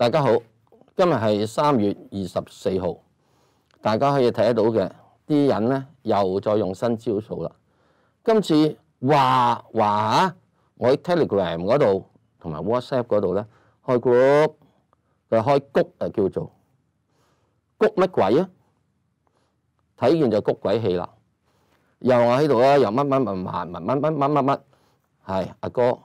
大家好，今日系三月二十四號，大家可以睇得到嘅啲人呢又再用新招數啦。今次話話吓，我喺 Telegram 嗰度同埋 WhatsApp 嗰度呢開 group，佢開谷啊叫做谷乜鬼啊？睇完就谷鬼氣啦，又我喺度啊，又乜乜乜乜乜乜乜乜乜，係阿哥。